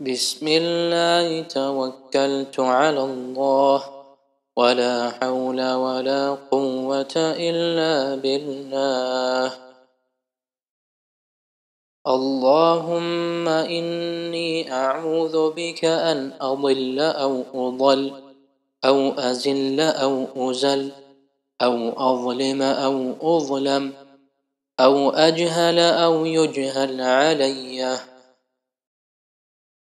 بسم الله توكلت على الله ولا حول ولا قوة إلا بالله اللهم إني أعوذ بك أن أضل أو أضل أو أزل أو أزل أو أظلم أو أظلم أو أجهل أو يجهل عليّ